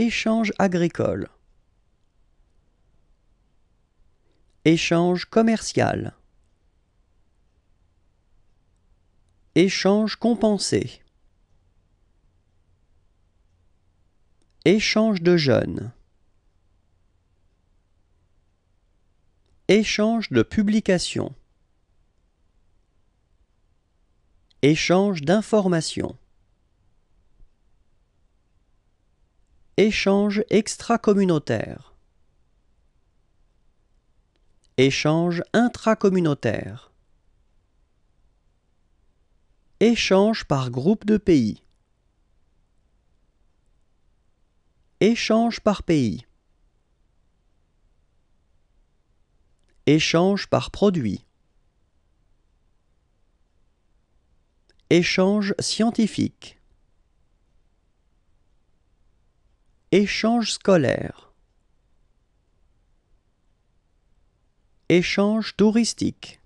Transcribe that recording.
Échange agricole. Échange commercial. Échange compensé. Échange de jeunes. Échange de publications. Échange d'informations. Échange extracommunautaire. Échange intracommunautaire. Échange par groupe de pays. Échange par pays. Échange par produit. Échange scientifique. Échange scolaire. Échange touristique.